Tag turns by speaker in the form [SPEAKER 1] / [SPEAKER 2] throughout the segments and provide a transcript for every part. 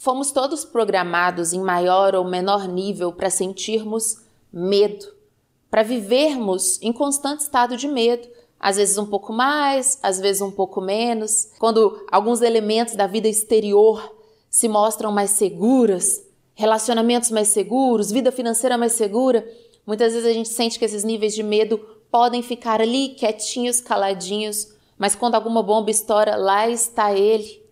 [SPEAKER 1] Fomos todos programados em maior ou menor nível para sentirmos medo, para vivermos em constante estado de medo, às vezes um pouco mais, às vezes um pouco menos. Quando alguns elementos da vida exterior se mostram mais seguros, relacionamentos mais seguros, vida financeira mais segura, muitas vezes a gente sente que esses níveis de medo podem ficar ali quietinhos, caladinhos, mas quando alguma bomba estoura, lá está ele,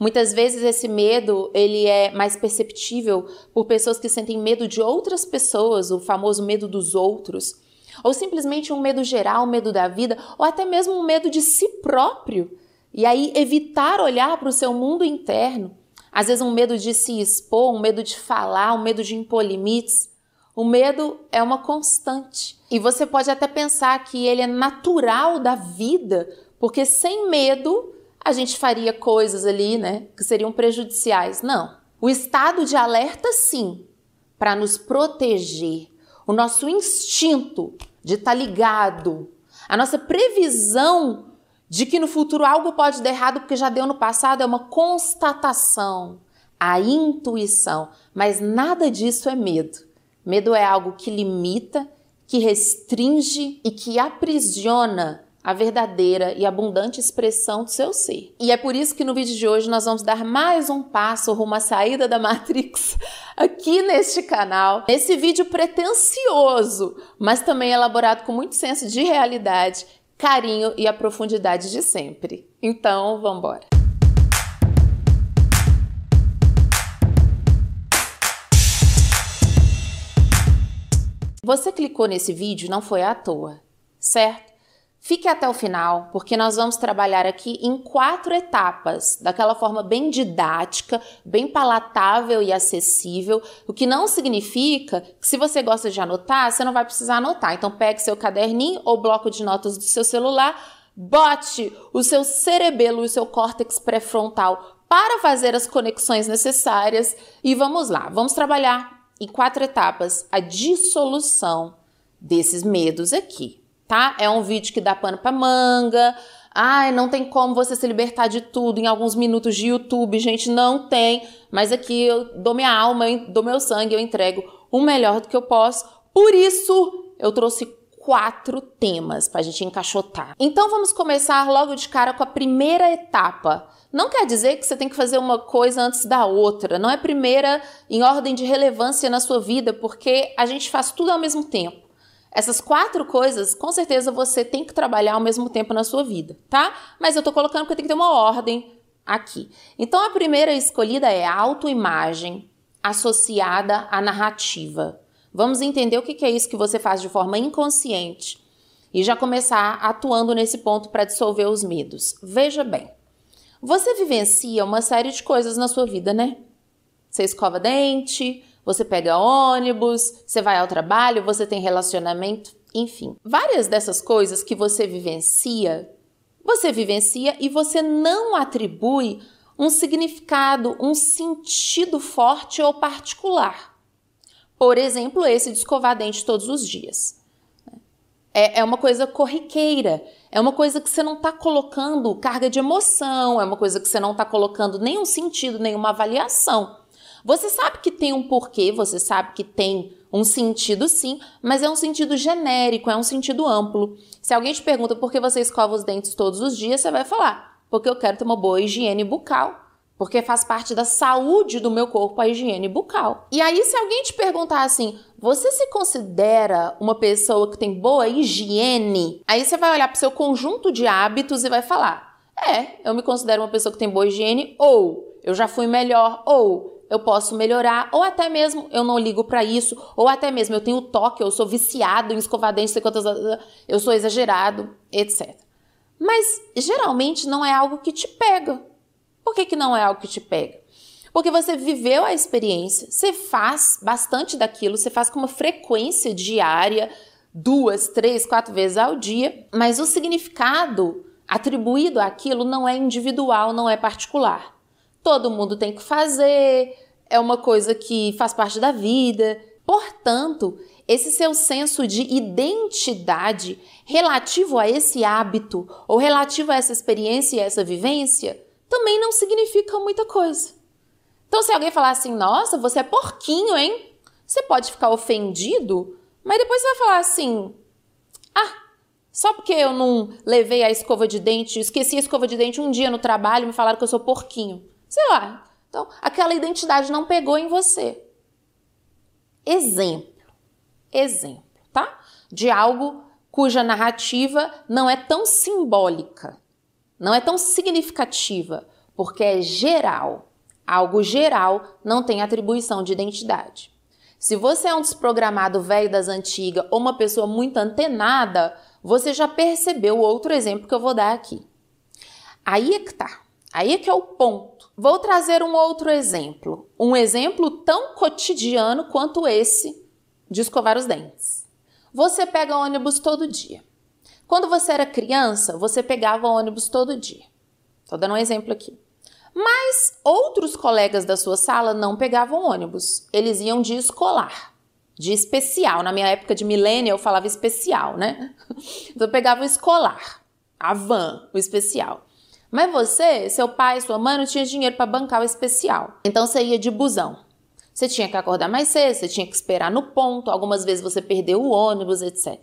[SPEAKER 1] Muitas vezes esse medo, ele é mais perceptível por pessoas que sentem medo de outras pessoas, o famoso medo dos outros, ou simplesmente um medo geral, um medo da vida, ou até mesmo um medo de si próprio. E aí evitar olhar para o seu mundo interno, às vezes um medo de se expor, um medo de falar, um medo de impor limites. O medo é uma constante. E você pode até pensar que ele é natural da vida, porque sem medo a gente faria coisas ali, né, que seriam prejudiciais. Não. O estado de alerta, sim, para nos proteger. O nosso instinto de estar tá ligado, a nossa previsão de que no futuro algo pode dar errado porque já deu no passado é uma constatação, a intuição. Mas nada disso é medo. Medo é algo que limita, que restringe e que aprisiona a verdadeira e abundante expressão do seu ser. E é por isso que no vídeo de hoje nós vamos dar mais um passo rumo à saída da Matrix aqui neste canal. Nesse vídeo pretensioso, mas também elaborado com muito senso de realidade, carinho e a profundidade de sempre. Então, vamos embora. Você clicou nesse vídeo não foi à toa, certo? Fique até o final, porque nós vamos trabalhar aqui em quatro etapas, daquela forma bem didática, bem palatável e acessível, o que não significa que se você gosta de anotar, você não vai precisar anotar. Então pegue seu caderninho ou bloco de notas do seu celular, bote o seu cerebelo e o seu córtex pré-frontal para fazer as conexões necessárias e vamos lá. Vamos trabalhar em quatro etapas a dissolução desses medos aqui tá? É um vídeo que dá pano pra manga. Ai, não tem como você se libertar de tudo em alguns minutos de YouTube, gente, não tem. Mas aqui eu dou minha alma, dou meu sangue, eu entrego o melhor do que eu posso. Por isso, eu trouxe quatro temas para a gente encaixotar. Então vamos começar logo de cara com a primeira etapa. Não quer dizer que você tem que fazer uma coisa antes da outra, não é primeira em ordem de relevância na sua vida, porque a gente faz tudo ao mesmo tempo. Essas quatro coisas, com certeza você tem que trabalhar ao mesmo tempo na sua vida, tá? Mas eu tô colocando que tem que ter uma ordem aqui. Então a primeira escolhida é a autoimagem associada à narrativa. Vamos entender o que é isso que você faz de forma inconsciente e já começar atuando nesse ponto para dissolver os medos. Veja bem, você vivencia uma série de coisas na sua vida, né? Você escova dente, você pega ônibus, você vai ao trabalho, você tem relacionamento, enfim. Várias dessas coisas que você vivencia, você vivencia e você não atribui um significado, um sentido forte ou particular. Por exemplo, esse de escovar dente todos os dias. É, é uma coisa corriqueira, é uma coisa que você não está colocando carga de emoção, é uma coisa que você não está colocando nenhum sentido, nenhuma avaliação. Você sabe que tem um porquê, você sabe que tem um sentido sim, mas é um sentido genérico, é um sentido amplo. Se alguém te pergunta por que você escova os dentes todos os dias, você vai falar: porque eu quero ter uma boa higiene bucal. Porque faz parte da saúde do meu corpo a higiene bucal. E aí, se alguém te perguntar assim, você se considera uma pessoa que tem boa higiene? Aí você vai olhar para o seu conjunto de hábitos e vai falar: é, eu me considero uma pessoa que tem boa higiene, ou eu já fui melhor, ou eu posso melhorar, ou até mesmo eu não ligo para isso, ou até mesmo eu tenho toque, eu sou viciado em escovar dente, sei quantas, eu sou exagerado, etc. Mas geralmente não é algo que te pega. Por que, que não é algo que te pega? Porque você viveu a experiência, você faz bastante daquilo, você faz com uma frequência diária, duas, três, quatro vezes ao dia, mas o significado atribuído àquilo não é individual, não é particular todo mundo tem que fazer, é uma coisa que faz parte da vida. Portanto, esse seu senso de identidade relativo a esse hábito ou relativo a essa experiência e essa vivência também não significa muita coisa. Então, se alguém falar assim, nossa, você é porquinho, hein? Você pode ficar ofendido, mas depois você vai falar assim: ah, só porque eu não levei a escova de dente, esqueci a escova de dente um dia no trabalho, me falaram que eu sou porquinho. Sei lá. Então, aquela identidade não pegou em você. Exemplo. Exemplo, tá? De algo cuja narrativa não é tão simbólica, não é tão significativa, porque é geral. Algo geral não tem atribuição de identidade. Se você é um desprogramado velho das antigas ou uma pessoa muito antenada, você já percebeu outro exemplo que eu vou dar aqui. Aí é que tá. Aí é que é o ponto. Vou trazer um outro exemplo, um exemplo tão cotidiano quanto esse de escovar os dentes. Você pega ônibus todo dia. Quando você era criança, você pegava ônibus todo dia. Estou dando um exemplo aqui. Mas outros colegas da sua sala não pegavam ônibus, eles iam de escolar, de especial. Na minha época de milênio eu falava especial, né? Então eu pegava o escolar, a van, o especial. Mas você, seu pai, sua mãe não tinha dinheiro para bancar o especial. Então você ia de busão. Você tinha que acordar mais cedo, você tinha que esperar no ponto, algumas vezes você perdeu o ônibus, etc.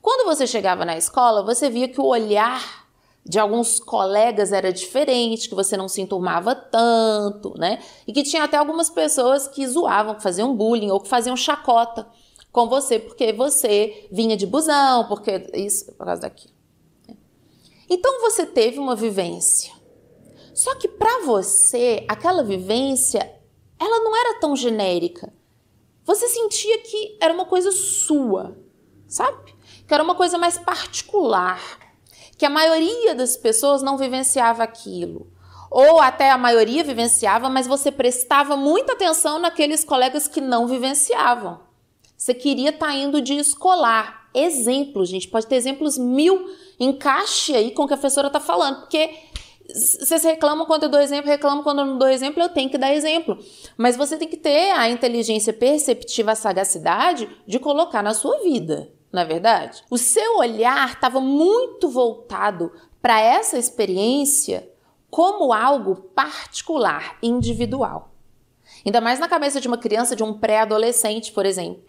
[SPEAKER 1] Quando você chegava na escola, você via que o olhar de alguns colegas era diferente, que você não se enturmava tanto, né? E que tinha até algumas pessoas que zoavam, que faziam bullying ou que faziam chacota com você porque você vinha de busão, porque isso por causa daquilo. Então você teve uma vivência. Só que para você, aquela vivência, ela não era tão genérica. Você sentia que era uma coisa sua, sabe? Que era uma coisa mais particular, que a maioria das pessoas não vivenciava aquilo. Ou até a maioria vivenciava, mas você prestava muita atenção naqueles colegas que não vivenciavam. Você queria estar tá indo de escolar, exemplos, gente. Pode ter exemplos mil. Encaixe aí com o que a professora está falando, porque vocês reclamam quando eu dou exemplo, reclamam quando eu não dou exemplo, eu tenho que dar exemplo. Mas você tem que ter a inteligência perceptiva, a sagacidade de colocar na sua vida, na é verdade. O seu olhar estava muito voltado para essa experiência como algo particular, individual. Ainda mais na cabeça de uma criança, de um pré-adolescente, por exemplo.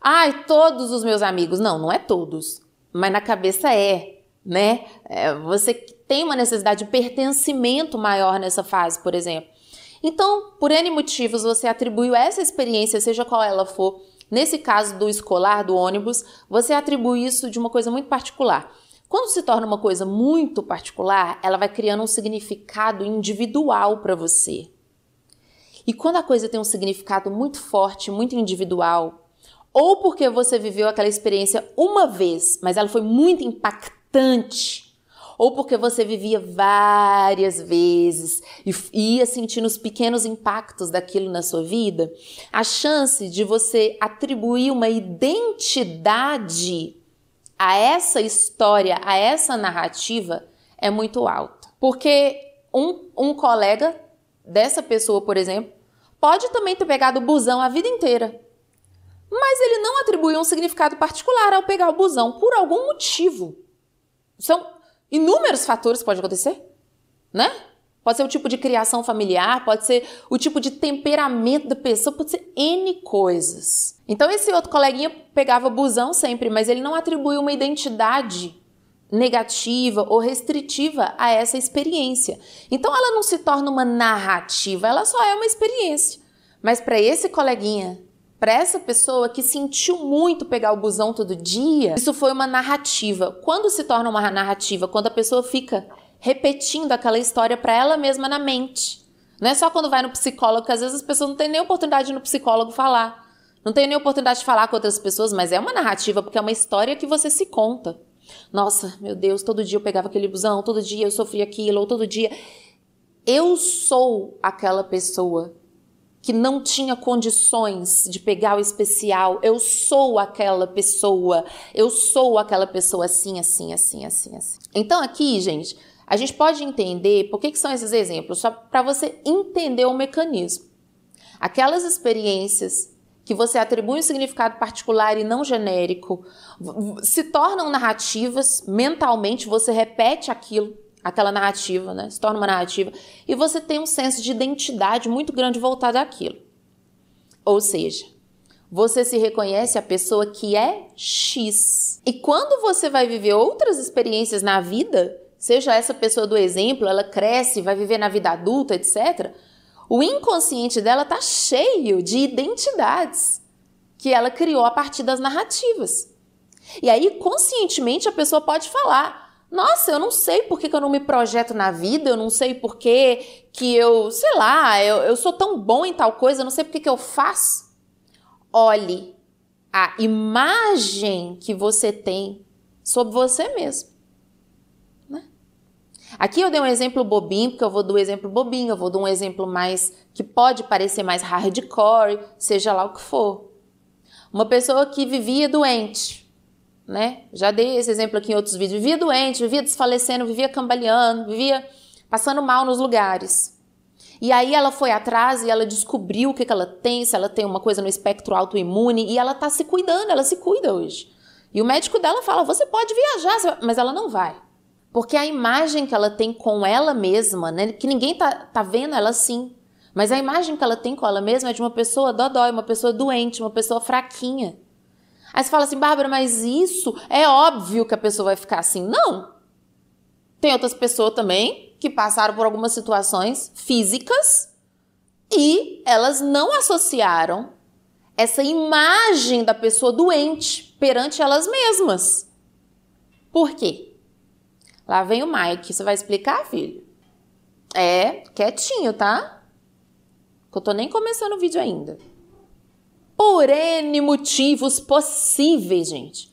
[SPEAKER 1] Ai, todos os meus amigos. Não, não é todos, mas na cabeça é, né? É, você tem uma necessidade de pertencimento maior nessa fase, por exemplo. Então, por N motivos, você atribuiu essa experiência, seja qual ela for, nesse caso do escolar, do ônibus, você atribui isso de uma coisa muito particular. Quando se torna uma coisa muito particular, ela vai criando um significado individual para você. E quando a coisa tem um significado muito forte, muito individual, ou porque você viveu aquela experiência uma vez, mas ela foi muito impactante, ou porque você vivia várias vezes e ia sentindo os pequenos impactos daquilo na sua vida, a chance de você atribuir uma identidade a essa história, a essa narrativa, é muito alta. Porque um, um colega dessa pessoa, por exemplo, pode também ter pegado o busão a vida inteira mas ele não atribuiu um significado particular ao pegar o busão por algum motivo. São inúmeros fatores que podem acontecer, né? Pode ser o tipo de criação familiar, pode ser o tipo de temperamento da pessoa, pode ser N coisas. Então esse outro coleguinha pegava busão sempre, mas ele não atribuiu uma identidade negativa ou restritiva a essa experiência. Então ela não se torna uma narrativa, ela só é uma experiência. Mas para esse coleguinha para essa pessoa que sentiu muito pegar o busão todo dia, isso foi uma narrativa. Quando se torna uma narrativa? Quando a pessoa fica repetindo aquela história para ela mesma na mente. Não é só quando vai no psicólogo, que às vezes as pessoas não têm nem oportunidade de ir no psicólogo falar. Não tenho nem oportunidade de falar com outras pessoas, mas é uma narrativa, porque é uma história que você se conta. Nossa, meu Deus, todo dia eu pegava aquele busão, todo dia eu sofria aquilo, ou todo dia. Eu sou aquela pessoa que não tinha condições de pegar o especial. Eu sou aquela pessoa. Eu sou aquela pessoa assim, assim, assim, assim, assim. Então aqui, gente, a gente pode entender por que, que são esses exemplos, só para você entender o mecanismo. Aquelas experiências que você atribui um significado particular e não genérico se tornam narrativas mentalmente, você repete aquilo aquela narrativa, né? Se torna uma narrativa. E você tem um senso de identidade muito grande voltado àquilo. Ou seja, você se reconhece a pessoa que é X. E quando você vai viver outras experiências na vida, seja essa pessoa do exemplo, ela cresce, vai viver na vida adulta, etc. O inconsciente dela tá cheio de identidades que ela criou a partir das narrativas. E aí, conscientemente, a pessoa pode falar: nossa, eu não sei por que, que eu não me projeto na vida, eu não sei por que, que eu, sei lá, eu, eu sou tão bom em tal coisa, eu não sei por que, que eu faço. Olhe a imagem que você tem sobre você mesmo. Né? Aqui eu dei um exemplo bobinho, porque eu vou do exemplo bobinho, eu vou dar um exemplo mais que pode parecer mais hardcore, seja lá o que for. Uma pessoa que vivia doente né? Já dei esse exemplo aqui em outros vídeos. Vivia doente, vivia desfalecendo, vivia cambaleando, vivia passando mal nos lugares. E aí ela foi atrás e ela descobriu o que, que ela tem, se ela tem uma coisa no espectro autoimune, e ela tá se cuidando, ela se cuida hoje. E o médico dela fala: você pode viajar, mas ela não vai. Porque a imagem que ela tem com ela mesma, né? Que ninguém tá, tá vendo ela assim. Mas a imagem que ela tem com ela mesma é de uma pessoa dodói, uma pessoa doente, uma pessoa fraquinha. Aí você fala assim, Bárbara, mas isso é óbvio que a pessoa vai ficar assim. Não! Tem outras pessoas também que passaram por algumas situações físicas e elas não associaram essa imagem da pessoa doente perante elas mesmas. Por quê? Lá vem o Mike, você vai explicar, filho? É, quietinho, tá? Que eu tô nem começando o vídeo ainda por N motivos possíveis, gente.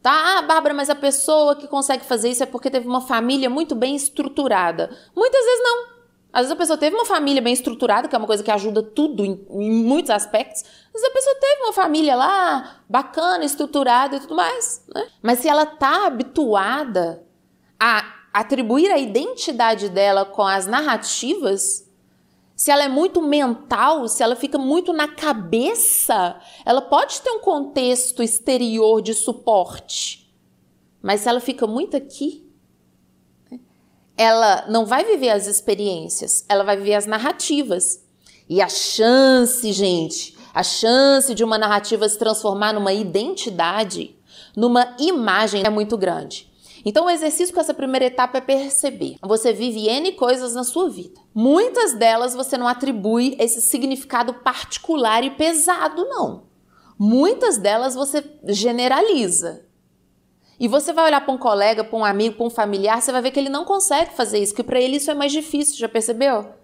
[SPEAKER 1] Tá, ah, Bárbara, mas a pessoa que consegue fazer isso é porque teve uma família muito bem estruturada. Muitas vezes não. Às vezes a pessoa teve uma família bem estruturada, que é uma coisa que ajuda tudo em, em, muitos aspectos. Às vezes a pessoa teve uma família lá bacana, estruturada e tudo mais. Né? Mas se ela tá habituada a atribuir a identidade dela com as narrativas, se ela é muito mental, se ela fica muito na cabeça, ela pode ter um contexto exterior de suporte, mas se ela fica muito aqui, ela não vai viver as experiências, ela vai viver as narrativas. E a chance, gente, a chance de uma narrativa se transformar numa identidade, numa imagem é muito grande. Então, o exercício com essa primeira etapa é perceber. Você vive N coisas na sua vida. Muitas delas você não atribui esse significado particular e pesado, não. Muitas delas você generaliza. E você vai olhar para um colega, para um amigo, para um familiar, você vai ver que ele não consegue fazer isso, que para ele isso é mais difícil, já percebeu?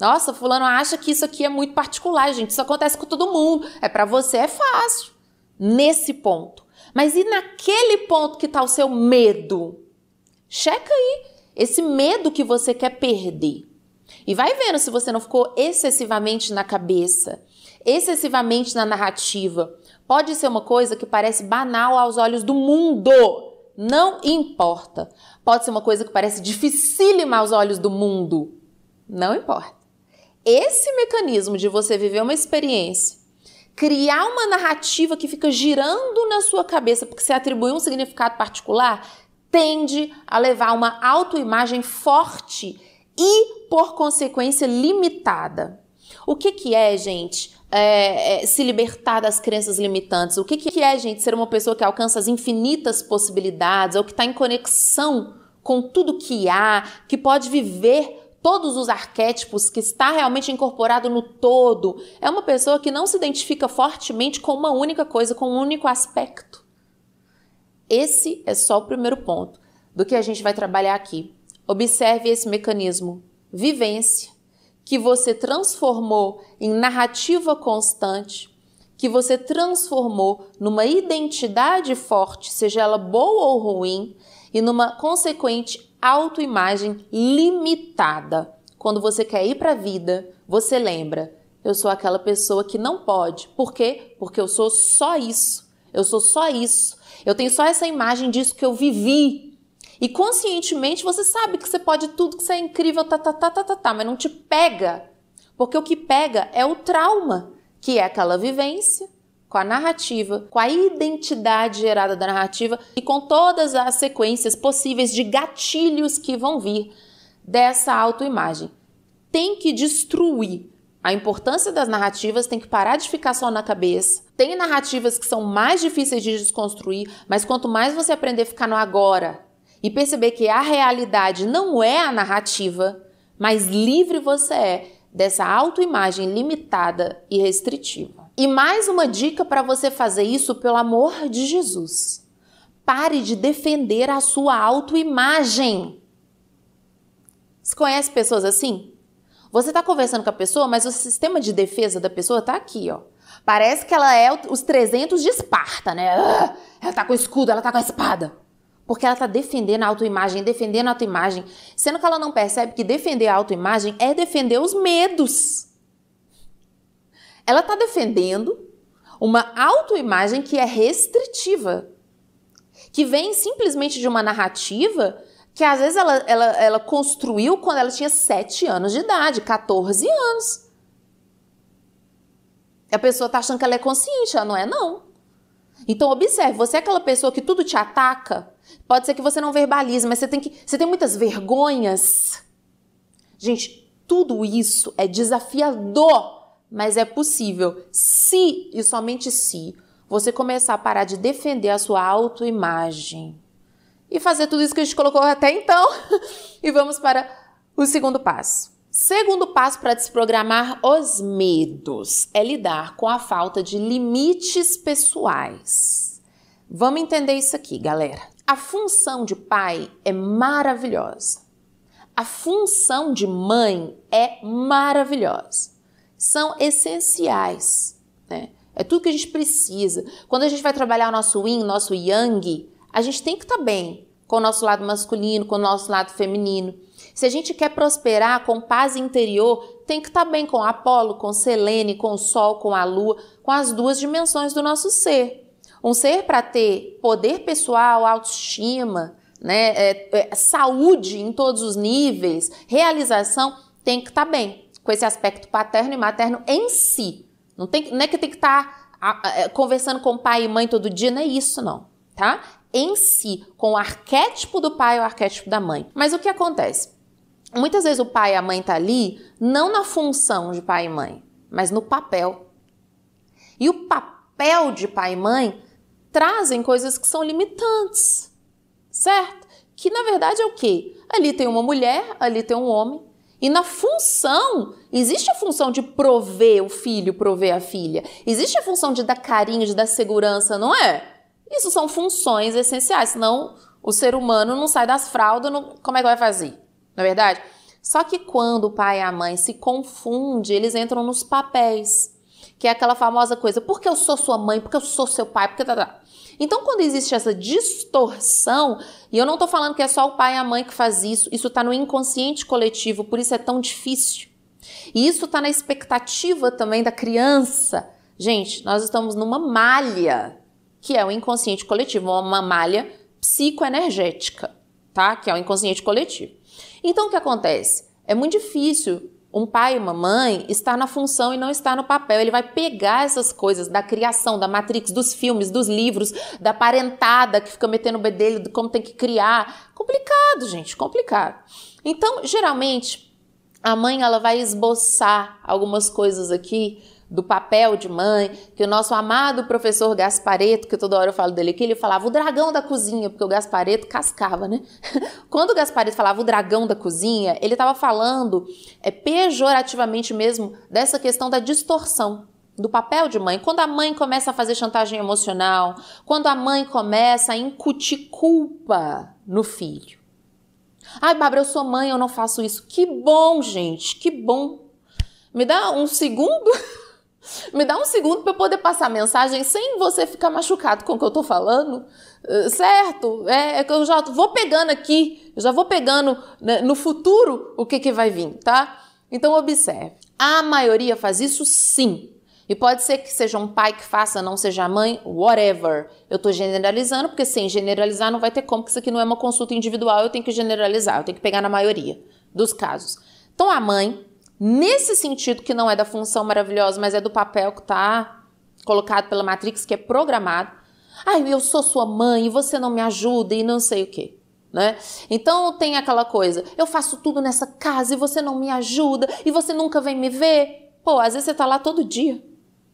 [SPEAKER 1] Nossa, fulano acha que isso aqui é muito particular, gente. Isso acontece com todo mundo. É para você é fácil. Nesse ponto. Mas e naquele ponto que está o seu medo? Checa aí esse medo que você quer perder. E vai vendo se você não ficou excessivamente na cabeça, excessivamente na narrativa. Pode ser uma coisa que parece banal aos olhos do mundo. Não importa. Pode ser uma coisa que parece dificílima aos olhos do mundo. Não importa. Esse mecanismo de você viver uma experiência criar uma narrativa que fica girando na sua cabeça porque se atribui um significado particular, tende a levar uma autoimagem forte e, por consequência, limitada. O que, que é, gente, é, é, se libertar das crenças limitantes? O que, que é, gente, ser uma pessoa que alcança as infinitas possibilidades ou que está em conexão com tudo que há, que pode viver todos os arquétipos que está realmente incorporado no todo. É uma pessoa que não se identifica fortemente com uma única coisa, com um único aspecto. Esse é só o primeiro ponto do que a gente vai trabalhar aqui. Observe esse mecanismo vivência que você transformou em narrativa constante, que você transformou numa identidade forte, seja ela boa ou ruim, e numa consequente autoimagem limitada. Quando você quer ir para a vida, você lembra: eu sou aquela pessoa que não pode. Por quê? Porque eu sou só isso. Eu sou só isso. Eu tenho só essa imagem disso que eu vivi. E conscientemente você sabe que você pode tudo, que você é incrível, tá, tá, tá, tá, tá, tá, mas não te pega. Porque o que pega é o trauma, que é aquela vivência, com a narrativa, com a identidade gerada da narrativa e com todas as sequências possíveis de gatilhos que vão vir dessa autoimagem. Tem que destruir. A importância das narrativas tem que parar de ficar só na cabeça. Tem narrativas que são mais difíceis de desconstruir, mas quanto mais você aprender a ficar no agora e perceber que a realidade não é a narrativa, mais livre você é dessa autoimagem limitada e restritiva. E mais uma dica para você fazer isso, pelo amor de Jesus. Pare de defender a sua autoimagem. Você conhece pessoas assim? Você está conversando com a pessoa, mas o sistema de defesa da pessoa está aqui, ó. Parece que ela é os 300 de Esparta, né? Ah, ela está com escudo, ela está com a espada. Porque ela está defendendo a autoimagem, defendendo a autoimagem, sendo que ela não percebe que defender a autoimagem é defender os medos. Ela está defendendo uma autoimagem que é restritiva, que vem simplesmente de uma narrativa que às vezes ela, ela, ela construiu quando ela tinha 7 anos de idade, 14 anos. A pessoa está achando que ela é consciente, ela não é não. Então observe, você é aquela pessoa que tudo te ataca. Pode ser que você não verbalize, mas você tem que, você tem muitas vergonhas. Gente, tudo isso é desafiador mas é possível se e somente se você começar a parar de defender a sua autoimagem e fazer tudo isso que a gente colocou até então. e vamos para o segundo passo. Segundo passo para desprogramar os medos é lidar com a falta de limites pessoais. Vamos entender isso aqui, galera. A função de pai é maravilhosa. A função de mãe é maravilhosa são essenciais. Né? É tudo que a gente precisa. Quando a gente vai trabalhar o nosso yin, nosso yang, a gente tem que estar tá bem com o nosso lado masculino, com o nosso lado feminino. Se a gente quer prosperar com paz interior, tem que estar tá bem com Apolo, com Selene, com o Sol, com a Lua, com as duas dimensões do nosso ser. Um ser para ter poder pessoal, autoestima, né, é, é, saúde em todos os níveis, realização, tem que estar tá bem com esse aspecto paterno e materno em si. Não, tem, não é que tem que estar tá é, conversando com pai e mãe todo dia, não é isso não, tá? Em si, com o arquétipo do pai ou o arquétipo da mãe. Mas o que acontece? Muitas vezes o pai e a mãe tá ali não na função de pai e mãe, mas no papel. E o papel de pai e mãe trazem coisas que são limitantes, certo? Que na verdade é o quê? Ali tem uma mulher, ali tem um homem, e na função, existe a função de prover o filho, prover a filha. Existe a função de dar carinho, de dar segurança, não é? Isso são funções essenciais, senão o ser humano não sai das fraldas, não... como é que vai fazer? Não é verdade? Só que quando o pai e a mãe se confundem, eles entram nos papéis, que é aquela famosa coisa, porque eu sou sua mãe, porque eu sou seu pai, porque tá, tá. tá? Então, quando existe essa distorção, e eu não estou falando que é só o pai e a mãe que faz isso, isso está no inconsciente coletivo, por isso é tão difícil. E isso está na expectativa também da criança. Gente, nós estamos numa malha, que é o inconsciente coletivo, é uma malha psicoenergética, tá? Que é o inconsciente coletivo. Então, o que acontece? É muito difícil um pai e uma mãe está na função e não está no papel. Ele vai pegar essas coisas da criação, da Matrix, dos filmes, dos livros, da parentada que fica metendo o bedelho de como tem que criar. Complicado, gente, complicado. Então, geralmente, a mãe ela vai esboçar algumas coisas aqui do papel de mãe, que o nosso amado professor Gaspareto, que toda hora eu falo dele aqui, ele falava o dragão da cozinha, porque o Gaspareto cascava, né? Quando o Gaspareto falava o dragão da cozinha, ele estava falando é, pejorativamente mesmo dessa questão da distorção do papel de mãe. Quando a mãe começa a fazer chantagem emocional, quando a mãe começa a incutir culpa no filho. Ai, Bárbara, eu sou mãe, eu não faço isso. Que bom, gente, que bom. Me dá um segundo Me dá um segundo para eu poder passar a mensagem sem você ficar machucado com o que eu estou falando, eh, certo? É, é que eu já vou pegando aqui, já vou pegando né, no futuro o que, que vai vir, tá? Então observe. A maioria faz isso sim. E pode ser que seja um pai que faça, não seja a mãe, whatever. Eu estou generalizando, porque sem generalizar não vai ter como, porque isso aqui não é uma consulta individual, eu tenho que generalizar, eu tenho que pegar na maioria dos casos. Então a mãe nesse sentido que não é da função maravilhosa, mas é do papel que está colocado pela Matrix, que é programado. Ai, eu sou sua mãe e você não me ajuda e não sei o quê. Né? Então tem aquela coisa, eu faço tudo nessa casa e você não me ajuda e você nunca vem me ver. Pô, às vezes você tá lá todo dia.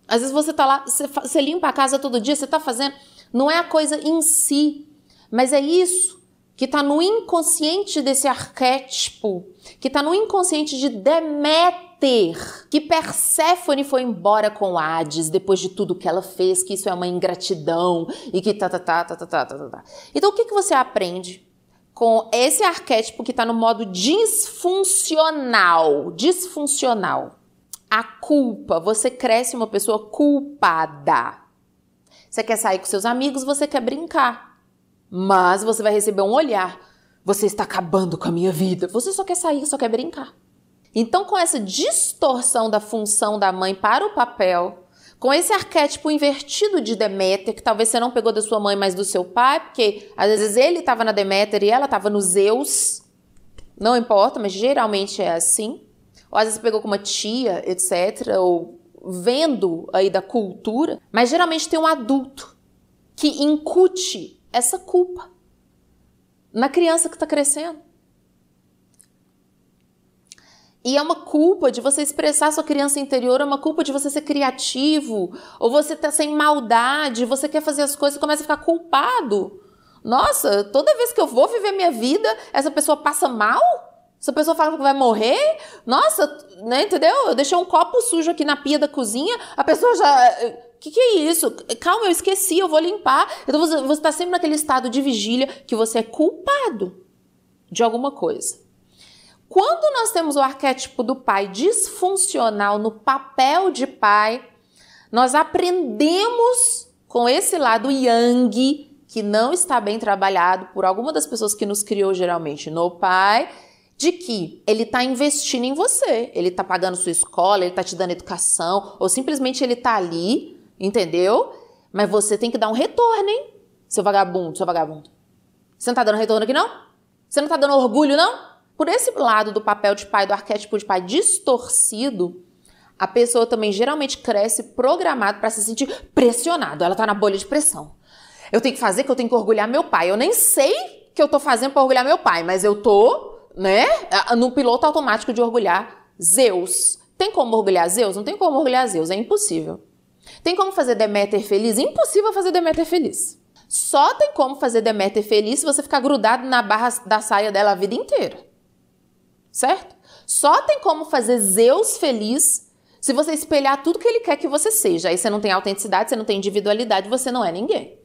[SPEAKER 1] Às vezes você tá lá, você, você limpa a casa todo dia, você tá fazendo. Não é a coisa em si, mas é isso que está no inconsciente desse arquétipo, que está no inconsciente de Deméter, que Perséfone foi embora com Hades depois de tudo que ela fez, que isso é uma ingratidão e que tá, tá, tá, tá, tá, tá, tá, tá. tá. Então, o que, que você aprende com esse arquétipo que está no modo disfuncional? Disfuncional. A culpa. Você cresce uma pessoa culpada. Você quer sair com seus amigos, você quer brincar. Mas você vai receber um olhar. Você está acabando com a minha vida. Você só quer sair, só quer brincar. Então, com essa distorção da função da mãe para o papel, com esse arquétipo invertido de Deméter, que talvez você não pegou da sua mãe, mas do seu pai, porque às vezes ele estava na Deméter e ela estava no Zeus, não importa, mas geralmente é assim. Ou às vezes você pegou com uma tia, etc., ou vendo aí da cultura, mas geralmente tem um adulto que incute essa culpa na criança que está crescendo. E é uma culpa de você expressar sua criança interior, é uma culpa de você ser criativo, ou você tá sem maldade, você quer fazer as coisas, começa a ficar culpado. Nossa, toda vez que eu vou viver minha vida, essa pessoa passa mal? Essa pessoa fala que vai morrer? Nossa, né, entendeu? Eu deixei um copo sujo aqui na pia da cozinha, a pessoa já eh, que, que é isso? Calma, eu esqueci, eu vou limpar. Então você está sempre naquele estado de vigília que você é culpado de alguma coisa. Quando nós temos o arquétipo do pai disfuncional no papel de pai, nós aprendemos com esse lado yang que não está bem trabalhado por alguma das pessoas que nos criou geralmente no pai, de que ele está investindo em você, ele está pagando sua escola, ele está te dando educação, ou simplesmente ele está ali Entendeu? Mas você tem que dar um retorno, hein? Seu vagabundo, seu vagabundo. Você não tá dando retorno aqui, não? Você não tá dando orgulho, não? Por esse lado do papel de pai, do arquétipo de pai distorcido, a pessoa também geralmente cresce programado para se sentir pressionado. Ela tá na bolha de pressão. Eu tenho que fazer que eu tenho que orgulhar meu pai. Eu nem sei que eu tô fazendo para orgulhar meu pai, mas eu tô, né, no piloto automático de orgulhar Zeus. Tem como orgulhar Zeus? Não tem como orgulhar Zeus, é impossível. Tem como fazer Deméter feliz? Impossível fazer Deméter feliz. Só tem como fazer Deméter feliz se você ficar grudado na barra da saia dela a vida inteira. Certo? Só tem como fazer Zeus feliz se você espelhar tudo que ele quer que você seja. Aí você não tem autenticidade, você não tem individualidade, você não é ninguém.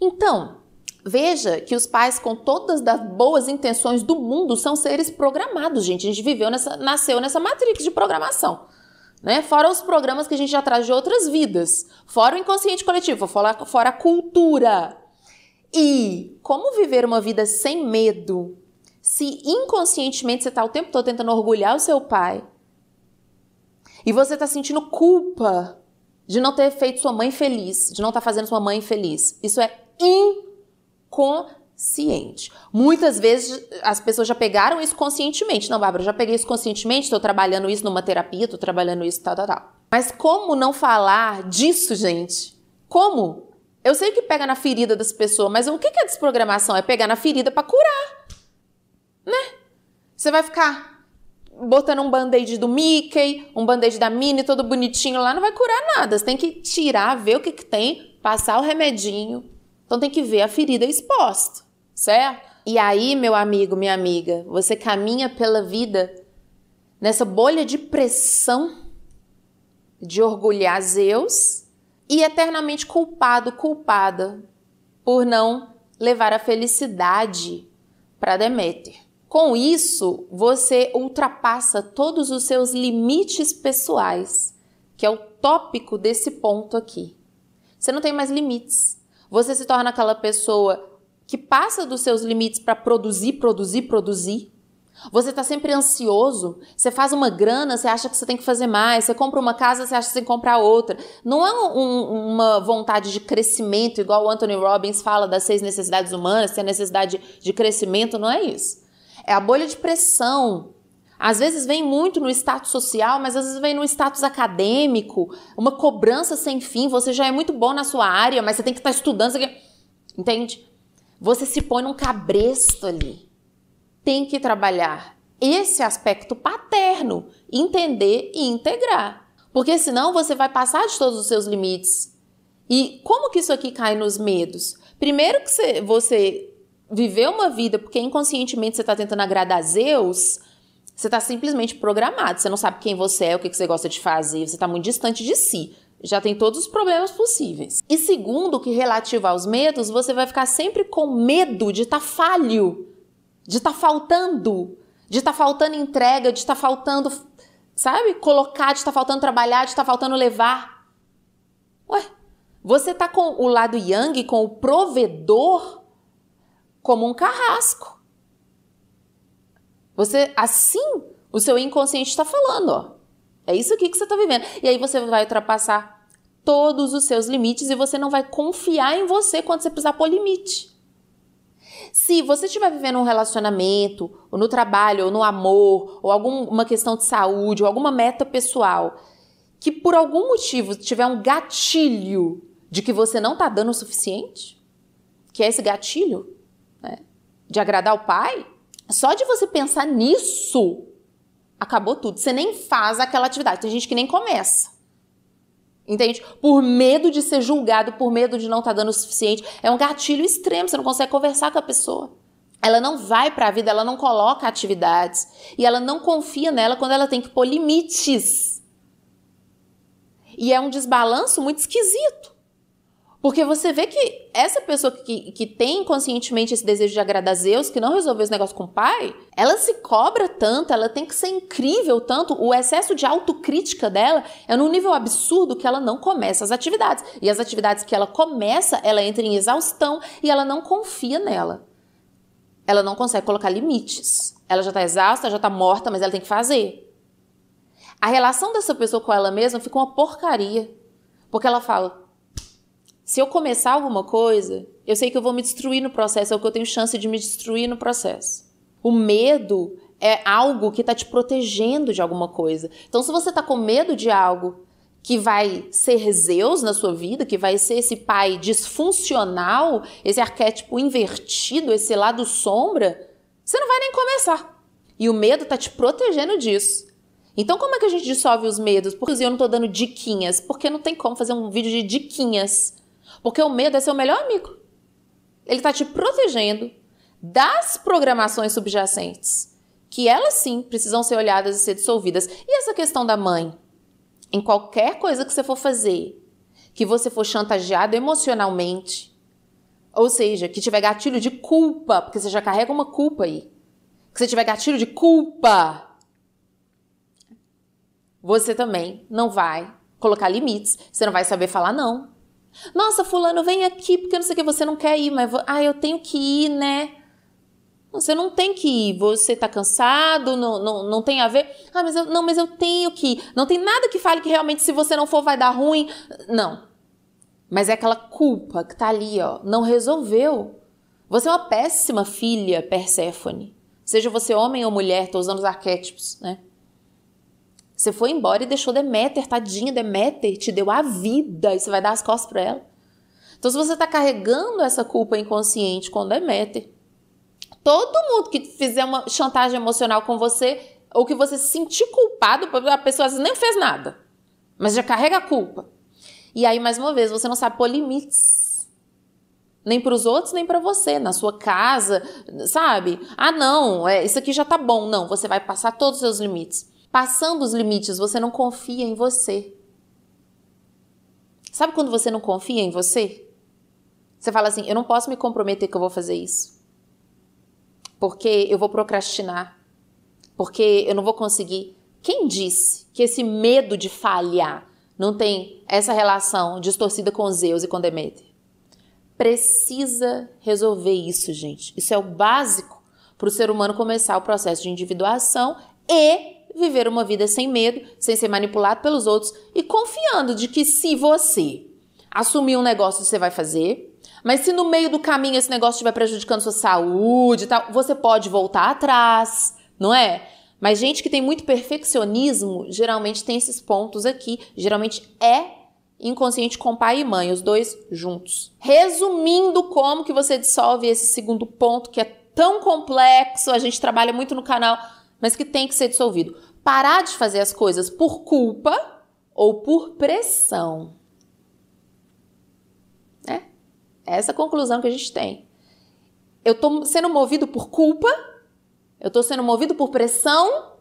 [SPEAKER 1] Então, veja que os pais, com todas as boas intenções do mundo, são seres programados, gente. A gente viveu nessa, nasceu nessa matrix de programação. Né? Fora os programas que a gente já traz de outras vidas, fora o inconsciente coletivo, fora, a cultura. E como viver uma vida sem medo, se inconscientemente você está o tempo todo tentando orgulhar o seu pai, e você está sentindo culpa de não ter feito sua mãe feliz, de não estar tá fazendo sua mãe feliz. Isso é inconsciente. Consciente. Muitas vezes as pessoas já pegaram isso conscientemente. Não, Bárbara, já peguei isso conscientemente, estou trabalhando isso numa terapia, estou trabalhando isso, tal, tal, tal. Mas como não falar disso, gente? Como? Eu sei que pega na ferida das pessoas, mas o que é desprogramação? É pegar na ferida para curar, né? Você vai ficar botando um band-aid do Mickey, um band-aid da Minnie, todo bonitinho lá, não vai curar nada. Você tem que tirar, ver o que, que tem, passar o remedinho. Então tem que ver a ferida exposta certo? E aí, meu amigo, minha amiga, você caminha pela vida nessa bolha de pressão de orgulhar Zeus e eternamente culpado, culpada por não levar a felicidade para Deméter. Com isso, você ultrapassa todos os seus limites pessoais, que é o tópico desse ponto aqui. Você não tem mais limites. Você se torna aquela pessoa que passa dos seus limites para produzir, produzir, produzir. Você está sempre ansioso, você faz uma grana, você acha que você tem que fazer mais, você compra uma casa, você acha que você tem que comprar outra. Não é um, uma vontade de crescimento, igual o Anthony Robbins fala das seis necessidades humanas, tem a necessidade de crescimento, não é isso. É a bolha de pressão. Às vezes vem muito no status social, mas às vezes vem no status acadêmico, uma cobrança sem fim. Você já é muito bom na sua área, mas você tem que estar tá estudando. Entende? Você se põe num cabresto ali. Tem que trabalhar esse aspecto paterno, entender e integrar. Porque senão você vai passar de todos os seus limites. E como que isso aqui cai nos medos? Primeiro que você viveu uma vida porque inconscientemente você está tentando agradar Zeus, você está simplesmente programado. Você não sabe quem você é, o que você gosta de fazer, você está muito distante de si já tem todos os problemas possíveis. E segundo, que relativo aos medos, você vai ficar sempre com medo de estar tá falho, de estar tá faltando, de estar tá faltando entrega, de estar tá faltando, sabe, colocar, de estar tá faltando trabalhar, de estar tá faltando levar. Ué, você tá com o lado yang, com o provedor, como um carrasco. Você, assim, o seu inconsciente está falando, ó. É isso aqui que você está vivendo. E aí você vai ultrapassar todos os seus limites e você não vai confiar em você quando você precisar pôr limite. Se você estiver vivendo um relacionamento, ou no trabalho, ou no amor, ou alguma questão de saúde, ou alguma meta pessoal, que por algum motivo tiver um gatilho de que você não está dando o suficiente, que é esse gatilho né, de agradar o pai, só de você pensar nisso acabou tudo. Você nem faz aquela atividade. Tem gente que nem começa. Entende? Por medo de ser julgado, por medo de não estar tá dando o suficiente. É um gatilho extremo, você não consegue conversar com a pessoa. Ela não vai para a vida, ela não coloca atividades. E ela não confia nela quando ela tem que pôr limites. E é um desbalanço muito esquisito. Porque você vê que essa pessoa que, que tem inconscientemente esse desejo de agradar Zeus, que não resolveu os negócios com o pai, ela se cobra tanto, ela tem que ser incrível tanto, o excesso de autocrítica dela é num nível absurdo que ela não começa as atividades. E as atividades que ela começa, ela entra em exaustão e ela não confia nela. Ela não consegue colocar limites. Ela já está exausta, já está morta, mas ela tem que fazer. A relação dessa pessoa com ela mesma fica uma porcaria. Porque ela fala: se eu começar alguma coisa, eu sei que eu vou me destruir no processo, é ou que eu tenho chance de me destruir no processo. O medo é algo que está te protegendo de alguma coisa. Então, se você está com medo de algo que vai ser Zeus na sua vida, que vai ser esse pai disfuncional, esse arquétipo invertido, esse lado sombra, você não vai nem começar. E o medo está te protegendo disso. Então, como é que a gente dissolve os medos? Porque eu não estou dando diquinhas, porque não tem como fazer um vídeo de diquinhas. Porque o medo é seu melhor amigo. Ele está te protegendo das programações subjacentes, que elas sim precisam ser olhadas e ser dissolvidas. E essa questão da mãe? Em qualquer coisa que você for fazer, que você for chantageado emocionalmente, ou seja, que tiver gatilho de culpa, porque você já carrega uma culpa aí, que você tiver gatilho de culpa, você também não vai colocar limites, você não vai saber falar não. Nossa, fulano, vem aqui porque não sei o que você não quer ir, mas ah, eu tenho que ir, né? Você não tem que ir, você tá cansado, não, não, não tem a ver. Ah, mas eu, não, mas eu tenho que ir. Não tem nada que fale que realmente se você não for vai dar ruim. Não. Mas é aquela culpa que tá ali, ó, não resolveu. Você é uma péssima filha, Persephone. Seja você homem ou mulher, tô usando os arquétipos, né? Você foi embora e deixou Deméter, tadinha, Deméter te deu a vida e você vai dar as costas para ela. Então, se você está carregando essa culpa inconsciente com Deméter, todo mundo que fizer uma chantagem emocional com você, ou que você se sentir culpado, a pessoa às vezes nem fez nada, mas já carrega a culpa. E aí, mais uma vez, você não sabe pôr limites nem para os outros, nem para você, na sua casa, sabe? Ah, não, é, isso aqui já tá bom. Não, você vai passar todos os seus limites passando os limites, você não confia em você. Sabe quando você não confia em você? Você fala assim: eu não posso me comprometer que eu vou fazer isso. Porque eu vou procrastinar. Porque eu não vou conseguir. Quem disse que esse medo de falhar não tem essa relação distorcida com Zeus e com Deméter? Precisa resolver isso, gente. Isso é o básico para o ser humano começar o processo de individuação e viver uma vida sem medo, sem ser manipulado pelos outros e confiando de que se você assumir um negócio, você vai fazer. Mas se no meio do caminho esse negócio estiver prejudicando sua saúde e tal, você pode voltar atrás, não é? Mas gente que tem muito perfeccionismo, geralmente tem esses pontos aqui. Geralmente é inconsciente com pai e mãe, os dois juntos. Resumindo como que você dissolve esse segundo ponto que é tão complexo, a gente trabalha muito no canal mas que tem que ser dissolvido. Parar de fazer as coisas por culpa ou por pressão. Né? É Essa é a conclusão que a gente tem. Eu estou sendo movido por culpa, eu estou sendo movido por pressão.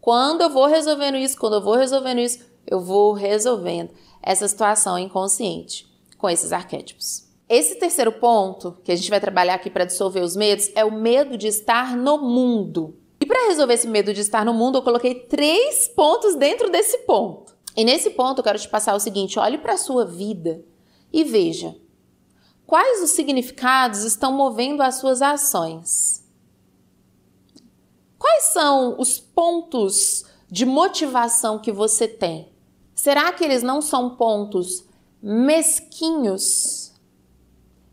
[SPEAKER 1] Quando eu vou resolvendo isso, quando eu vou resolvendo isso, eu vou resolvendo essa situação inconsciente com esses arquétipos. Esse terceiro ponto que a gente vai trabalhar aqui para dissolver os medos é o medo de estar no mundo para resolver esse medo de estar no mundo, eu coloquei três pontos dentro desse ponto. E nesse ponto eu quero te passar o seguinte: olhe para a sua vida e veja quais os significados estão movendo as suas ações. Quais são os pontos de motivação que você tem? Será que eles não são pontos mesquinhos?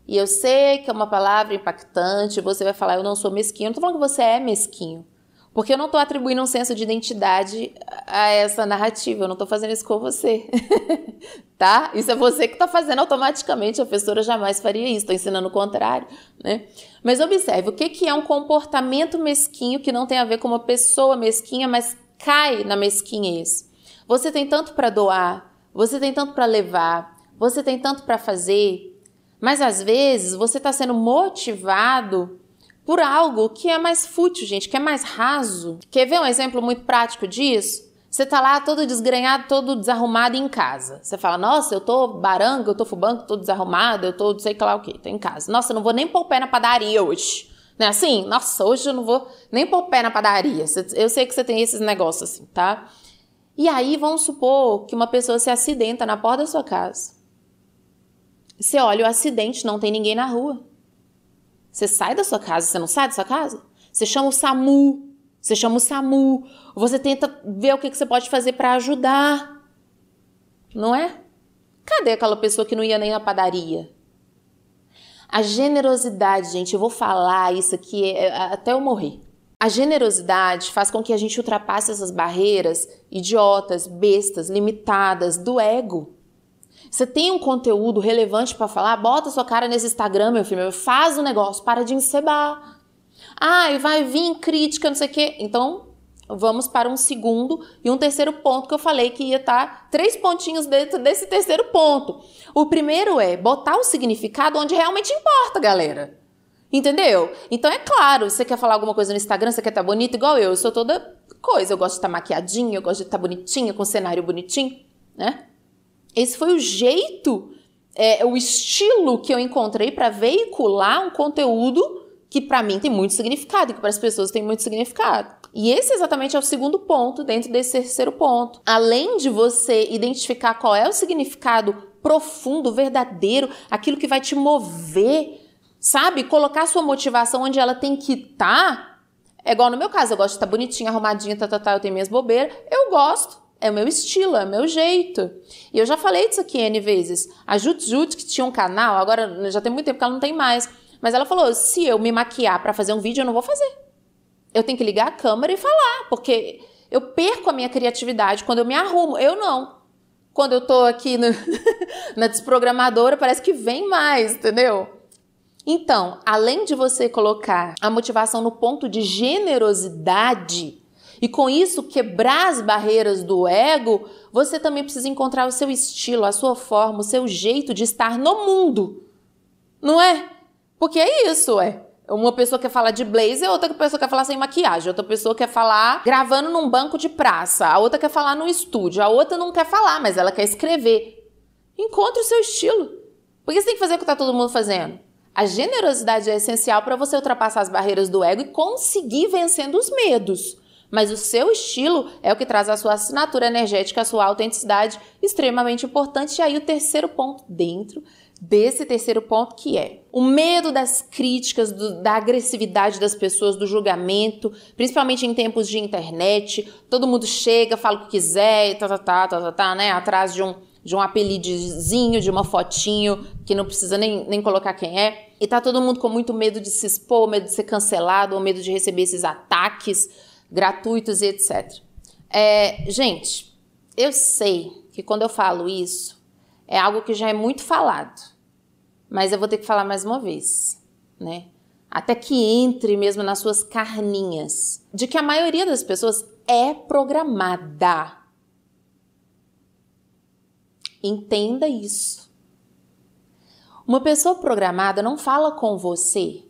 [SPEAKER 1] E eu sei que é uma palavra impactante, você vai falar, eu não sou mesquinho. Eu não tô falando que você é mesquinho. Porque eu não estou atribuindo um senso de identidade a essa narrativa, eu não estou fazendo isso com você. tá? Isso é você que está fazendo automaticamente, a professora jamais faria isso, estou ensinando o contrário. Né? Mas observe, o que, que é um comportamento mesquinho que não tem a ver com uma pessoa mesquinha, mas cai na mesquinhez? Você tem tanto para doar, você tem tanto para levar, você tem tanto para fazer, mas às vezes você está sendo motivado por algo que é mais fútil, gente, que é mais raso. Quer ver um exemplo muito prático disso? Você tá lá todo desgrenhado, todo desarrumado em casa. Você fala, nossa, eu tô baranga, eu tô fubanco, tô desarrumado, eu tô sei lá o que, tô em casa. Nossa, eu não vou nem pôr o pé na padaria hoje. Não é assim? Nossa, hoje eu não vou nem pôr o pé na padaria. Eu sei que você tem esses negócios assim, tá? E aí vamos supor que uma pessoa se acidenta na porta da sua casa. Você olha o acidente, não tem ninguém na rua. Você sai da sua casa, você não sai da sua casa? Você chama o SAMU, você chama o SAMU, você tenta ver o que, que você pode fazer para ajudar. Não é? Cadê aquela pessoa que não ia nem na padaria? A generosidade, gente, eu vou falar isso aqui é, é, até eu morrer. A generosidade faz com que a gente ultrapasse essas barreiras idiotas, bestas, limitadas do ego. Você tem um conteúdo relevante para falar? Bota sua cara nesse Instagram, meu filho. Faz o negócio, para de encebar. Ah, e vai vir crítica, não sei o quê. Então, vamos para um segundo e um terceiro ponto que eu falei que ia estar tá três pontinhos dentro desse terceiro ponto. O primeiro é botar o significado onde realmente importa, galera. Entendeu? Então é claro, você quer falar alguma coisa no Instagram, você quer estar tá bonita igual eu, eu sou toda coisa, eu gosto de estar tá maquiadinha, eu gosto de estar bonitinha, com cenário bonitinho, né? Esse foi o jeito, é, o estilo que eu encontrei para veicular um conteúdo que para mim tem muito significado e que para as pessoas tem muito significado. E esse exatamente é o segundo ponto dentro desse terceiro ponto. Além de você identificar qual é o significado profundo, verdadeiro, aquilo que vai te mover, sabe? Colocar sua motivação onde ela tem que estar. Tá. É igual no meu caso, eu gosto de estar tá bonitinha, arrumadinha, tá, tá, tá, eu tenho minhas bobeiras. Eu gosto, é o meu estilo, é o meu jeito. E eu já falei disso aqui N vezes. A Jutjut, que tinha um canal, agora já tem muito tempo que ela não tem mais. Mas ela falou: se eu me maquiar para fazer um vídeo, eu não vou fazer. Eu tenho que ligar a câmera e falar, porque eu perco a minha criatividade quando eu me arrumo. Eu não. Quando eu tô aqui no, na desprogramadora, parece que vem mais, entendeu? Então, além de você colocar a motivação no ponto de generosidade, e com isso quebrar as barreiras do ego, você também precisa encontrar o seu estilo, a sua forma, o seu jeito de estar no mundo. Não é? Porque é isso, é. Uma pessoa quer falar de blazer, outra pessoa quer falar sem maquiagem, outra pessoa quer falar gravando num banco de praça, a outra quer falar no estúdio, a outra não quer falar, mas ela quer escrever. Encontre o seu estilo. Porque você tem que fazer o que está todo mundo fazendo. A generosidade é essencial para você ultrapassar as barreiras do ego e conseguir vencendo os medos mas o seu estilo é o que traz a sua assinatura energética, a sua autenticidade, extremamente importante. E aí o terceiro ponto dentro desse terceiro ponto que é o medo das críticas, do, da agressividade das pessoas, do julgamento, principalmente em tempos de internet, todo mundo chega, fala o que quiser, tá, tá, tá, tá, tá, tá né, atrás de um de um apelidezinho, de uma fotinho, que não precisa nem, nem colocar quem é. E tá todo mundo com muito medo de se expor, medo de ser cancelado, ou medo de receber esses ataques gratuitos e etc. É, gente, eu sei que quando eu falo isso, é algo que já é muito falado, mas eu vou ter que falar mais uma vez, né? Até que entre mesmo nas suas carninhas, de que a maioria das pessoas é programada. Entenda isso. Uma pessoa programada não fala com você.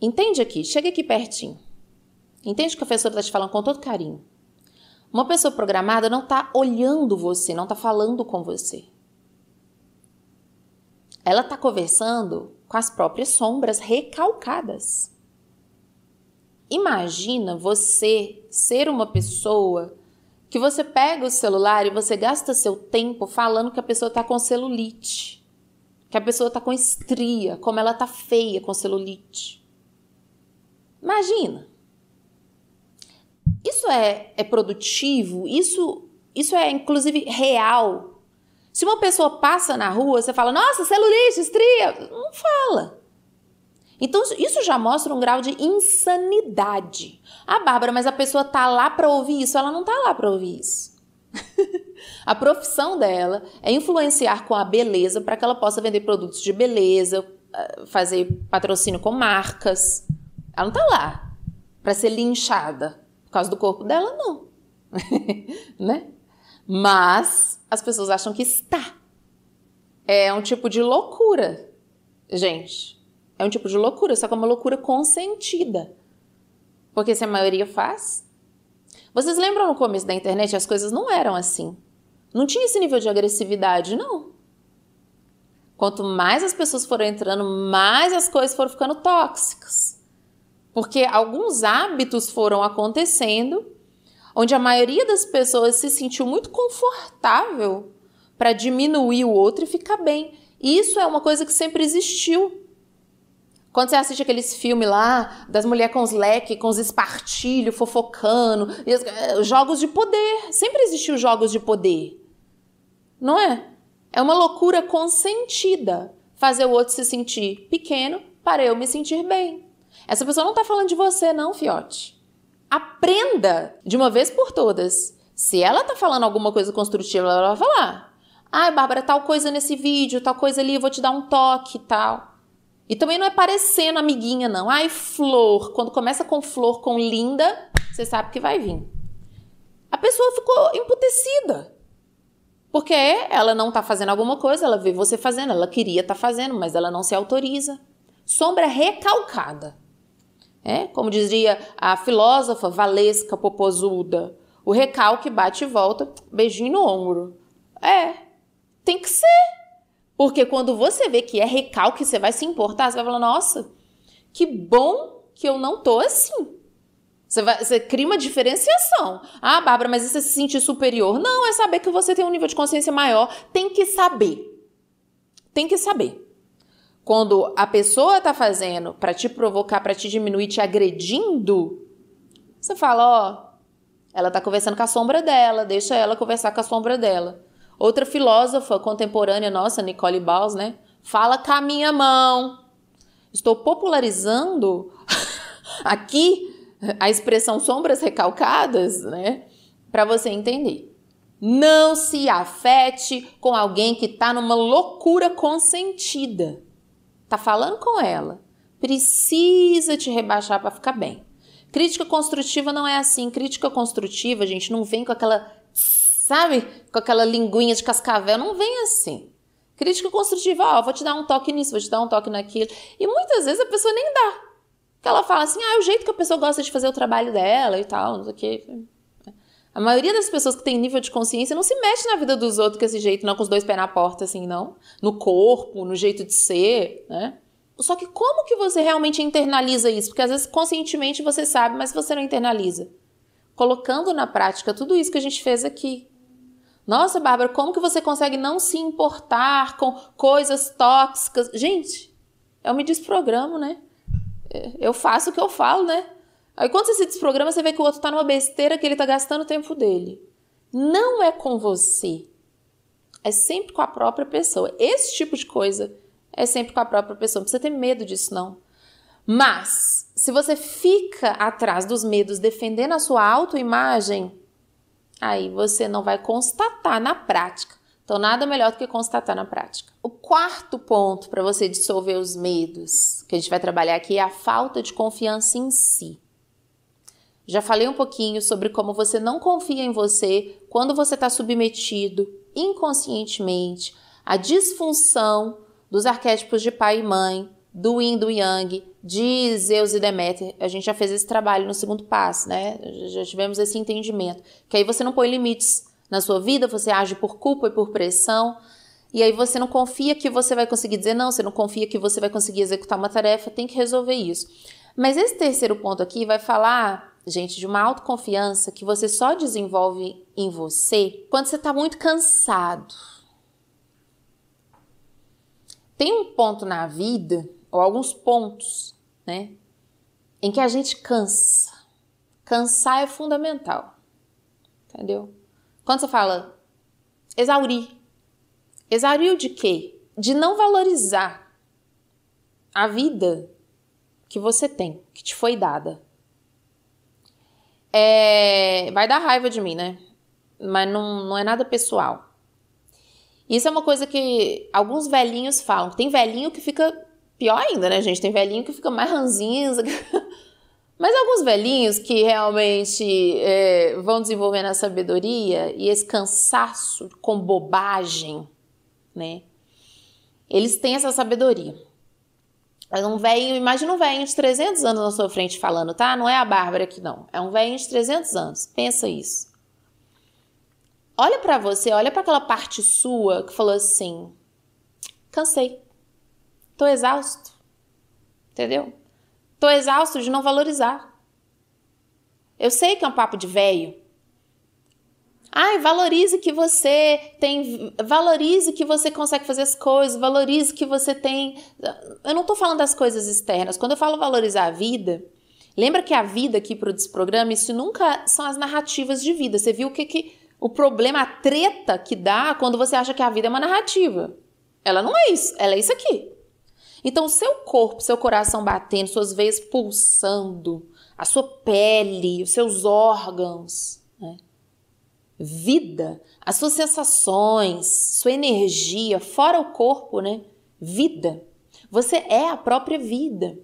[SPEAKER 1] Entende aqui, chega aqui pertinho. Entende que a professora está te falando com todo carinho. Uma pessoa programada não está olhando você, não está falando com você. Ela está conversando com as próprias sombras recalcadas. Imagina você ser uma pessoa que você pega o celular e você gasta seu tempo falando que a pessoa está com celulite, que a pessoa está com estria, como ela está feia com celulite. Imagina. Isso é, é produtivo? Isso, isso é, inclusive, real? Se uma pessoa passa na rua, você fala, nossa, celulite, estria. Não fala. Então, isso já mostra um grau de insanidade. Ah, Bárbara, mas a pessoa tá lá para ouvir isso. Ela não tá lá para ouvir isso. a profissão dela é influenciar com a beleza para que ela possa vender produtos de beleza, ah, fazer patrocínio com marcas. Ela não tá lá para ser linchada. Por causa do corpo dela, não. né? Mas as pessoas acham que está. É um tipo de loucura, gente. É um tipo de loucura, só que é uma loucura consentida. Porque se a maioria faz. Vocês lembram no começo da internet as coisas não eram assim. Não tinha esse nível de agressividade, não. Quanto mais as pessoas foram entrando, mais as coisas foram ficando tóxicas. Porque alguns hábitos foram acontecendo, onde a maioria das pessoas se sentiu muito confortável para diminuir o outro e ficar bem. E isso é uma coisa que sempre existiu. Quando você assiste aqueles filmes lá das mulheres com os leques, com os espartilhos, fofocando, eh, os, jogos de poder. Sempre existiu jogos de poder. Não é? É uma loucura consentida fazer o outro se sentir pequeno para eu me sentir bem. Essa pessoa não está falando de você, não, fiote. Aprenda de uma vez por todas. Se ela está falando alguma coisa construtiva, ela vai falar: Ai, Bárbara, tal coisa nesse vídeo, tal coisa ali, eu vou te dar um toque e tal. E também não é parecendo amiguinha, não. Ai, flor. Quando começa com flor, com linda, você sabe que vai vir. A pessoa ficou emputecida. Porque ela não está fazendo alguma coisa, ela vê você fazendo, ela queria estar tá fazendo, mas ela não se autoriza. Sombra recalcada. É, como dizia a filósofa Valesca Popozuda, o recalque bate e volta, beijinho no ombro. É, tem que ser. Porque quando você vê que é recalque, você vai se importar, você vai falar, nossa, que bom que eu não tô assim. Você, vai, você cria uma diferenciação. Ah, Bárbara, mas isso é se sentir superior. Não, é saber que você tem um nível de consciência maior. Tem que saber. Tem que saber. Quando a pessoa está fazendo para te provocar, para te diminuir, te agredindo, você fala, ó, oh, ela está conversando com a sombra dela, deixa ela conversar com a sombra dela. Outra filósofa contemporânea nossa, Nicole Bals, né? Fala com a minha mão. Estou popularizando aqui a expressão sombras recalcadas, né? Para você entender. Não se afete com alguém que está numa loucura consentida. Tá falando com ela. Precisa te rebaixar para ficar bem. Crítica construtiva não é assim. Crítica construtiva, gente, não vem com aquela, sabe, com aquela linguinha de cascavel, não vem assim. Crítica construtiva, ó, vou te dar um toque nisso, vou te dar um toque naquilo. E muitas vezes a pessoa nem dá. Porque ela fala assim, ah, é o jeito que a pessoa gosta de fazer o trabalho dela e tal, não sei o quê. A maioria das pessoas que tem nível de consciência não se mexe na vida dos outros desse jeito, não, com os dois pés na porta, assim, não. No corpo, no jeito de ser, né? Só que como que você realmente internaliza isso? Porque às vezes conscientemente você sabe, mas você não internaliza. Colocando na prática tudo isso que a gente fez aqui. Nossa, Bárbara, como que você consegue não se importar com coisas tóxicas? Gente, eu me desprogramo, né? É, eu faço o que eu falo, né? Aí quando você se desprograma, você vê que o outro tá numa besteira que ele tá gastando o tempo dele. Não é com você. É sempre com a própria pessoa. Esse tipo de coisa é sempre com a própria pessoa. Não precisa ter medo disso, não. Mas, se você fica atrás dos medos defendendo a sua autoimagem, aí você não vai constatar na prática. Então, nada melhor do que constatar na prática. O quarto ponto para você dissolver os medos que a gente vai trabalhar aqui é a falta de confiança em si. Já falei um pouquinho sobre como você não confia em você quando você está submetido inconscientemente à disfunção dos arquétipos de pai e mãe, do Yin, do Yang, de Zeus e Deméter. A gente já fez esse trabalho no segundo passo, né? Já tivemos esse entendimento. Que aí você não põe limites na sua vida, você age por culpa e por pressão. E aí você não confia que você vai conseguir dizer não, você não confia que você vai conseguir executar uma tarefa, tem que resolver isso. Mas esse terceiro ponto aqui vai falar gente, de uma autoconfiança que você só desenvolve em você quando você está muito cansado. Tem um ponto na vida, ou alguns pontos, né, em que a gente cansa. Cansar é fundamental. Entendeu? Quando você fala exaurir, exauriu de quê? De não valorizar a vida que você tem, que te foi dada é, vai dar raiva de mim, né? Mas não, não é nada pessoal. Isso é uma coisa que alguns velhinhos falam. Tem velhinho que fica pior ainda, né, gente? Tem velhinho que fica mais ranzinza. Mas alguns velhinhos que realmente é, vão desenvolvendo a sabedoria e esse cansaço com bobagem, né? Eles têm essa sabedoria mas um velho, imagina um velhinho de 300 anos na sua frente falando, tá? Não é a Bárbara aqui, não. É um velhinho de 300 anos. Pensa isso. Olha para você, olha para aquela parte sua que falou assim: cansei. Tô exausto. Entendeu? Tô exausto de não valorizar. Eu sei que é um papo de velho, Ai, valorize que você tem, valorize que você consegue fazer as coisas, valorize que você tem. Eu não estou falando das coisas externas. Quando eu falo valorizar a vida, lembra que a vida aqui para o desprograma isso nunca são as narrativas de vida. Você viu o que, que o problema, a treta que dá quando você acha que a vida é uma narrativa. Ela não é isso, ela é isso aqui. Então, seu corpo, seu coração batendo, suas veias pulsando, a sua pele, os seus órgãos, vida, as suas sensações, sua energia, fora o corpo, né? Vida. Você é a própria vida.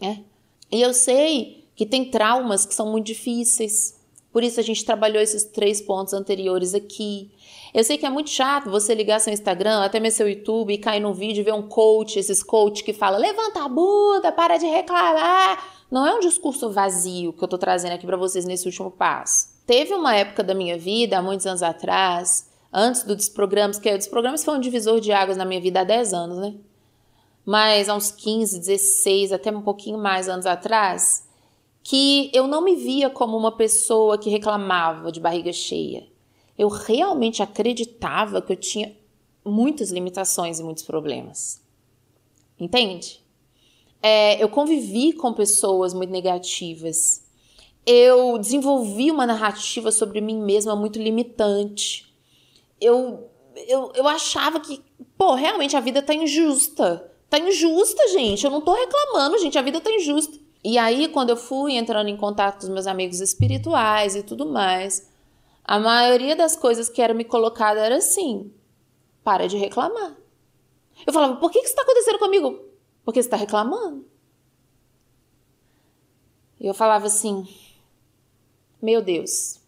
[SPEAKER 1] Né? E eu sei que tem traumas que são muito difíceis. Por isso a gente trabalhou esses três pontos anteriores aqui. Eu sei que é muito chato você ligar seu Instagram, até mesmo seu YouTube, e cair num vídeo e ver um coach, esses coach que fala levanta a bunda, para de reclamar. Não é um discurso vazio que eu tô trazendo aqui para vocês nesse último passo. Teve uma época da minha vida, há muitos anos atrás, antes do Desprogramas, que é, o Desprogramas foi um divisor de águas na minha vida há 10 anos, né? Mas há uns 15, 16, até um pouquinho mais anos atrás, que eu não me via como uma pessoa que reclamava de barriga cheia. Eu realmente acreditava que eu tinha muitas limitações e muitos problemas. Entende? É, eu convivi com pessoas muito negativas eu desenvolvi uma narrativa sobre mim mesma muito limitante. Eu, eu, eu achava que, pô, realmente a vida tá injusta. Tá injusta, gente. Eu não tô reclamando, gente. A vida tá injusta. E aí, quando eu fui entrando em contato com os meus amigos espirituais e tudo mais, a maioria das coisas que era me colocada era assim: para de reclamar. Eu falava, por que, que isso está acontecendo comigo? Porque você está reclamando. E eu falava assim, meu Deus.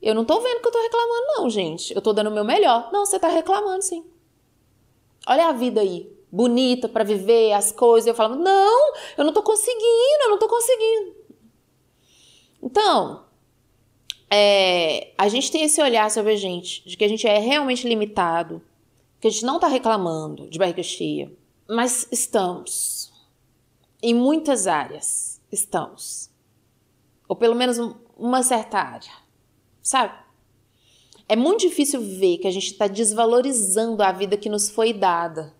[SPEAKER 1] Eu não tô vendo que eu tô reclamando, não, gente. Eu tô dando o meu melhor. Não, você tá reclamando, sim. Olha a vida aí. Bonita para viver, as coisas. Eu falo, não, eu não tô conseguindo, eu não tô conseguindo. Então, é, a gente tem esse olhar sobre a gente, de que a gente é realmente limitado, que a gente não tá reclamando de barriga cheia, mas estamos. Em muitas áreas, estamos ou pelo menos uma certa área, sabe? É muito difícil ver que a gente está desvalorizando a vida que nos foi dada.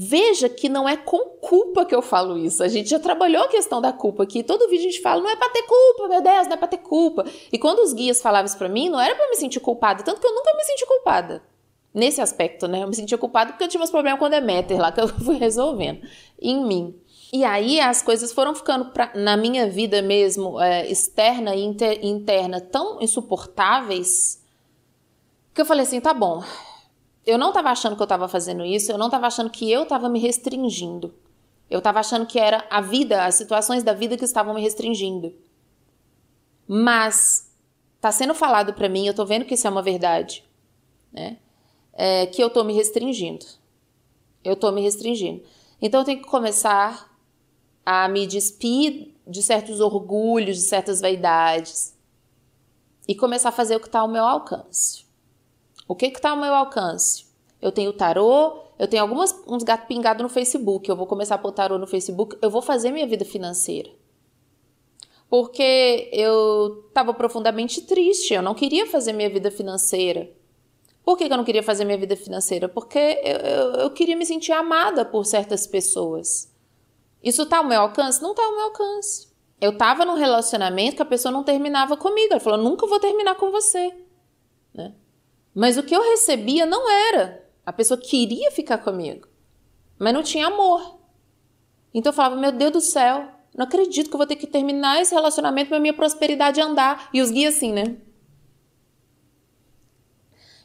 [SPEAKER 1] Veja que não é com culpa que eu falo isso. A gente já trabalhou a questão da culpa aqui. Todo vídeo a gente fala, não é pra ter culpa, meu Deus, não é pra ter culpa. E quando os guias falavam isso pra mim, não era pra me sentir culpada. Tanto que eu nunca me senti culpada. Nesse aspecto, né? Eu me sentia culpada porque eu tinha uns problemas com é Deméter lá, que eu fui resolvendo. Em mim. E aí as coisas foram ficando pra, na minha vida mesmo, é, externa e inter, interna, tão insuportáveis que eu falei assim: tá bom, eu não estava achando que eu estava fazendo isso, eu não estava achando que eu estava me restringindo. Eu estava achando que era a vida, as situações da vida que estavam me restringindo. Mas está sendo falado para mim, eu estou vendo que isso é uma verdade, né? É, que eu estou me restringindo. Eu estou me restringindo. Então eu tenho que começar a me despir de certos orgulhos, de certas vaidades e começar a fazer o que está ao meu alcance. O que está ao meu alcance? Eu tenho tarô, eu tenho algumas uns pingados no Facebook. Eu vou começar a pôr tarô no Facebook. Eu vou fazer minha vida financeira. Porque eu estava profundamente triste. Eu não queria fazer minha vida financeira. Por que, que, eu não queria fazer minha vida financeira? Porque eu, eu, eu queria me sentir amada por certas pessoas. Isso tá ao meu alcance? Não tá ao meu alcance. Eu tava num relacionamento que a pessoa não terminava comigo. Ela falou: nunca vou terminar com você. Né? Mas o que eu recebia não era. A pessoa queria ficar comigo, mas não tinha amor. Então eu falava: meu Deus do céu, não acredito que eu vou ter que terminar esse relacionamento para minha prosperidade andar. E os guias assim, né?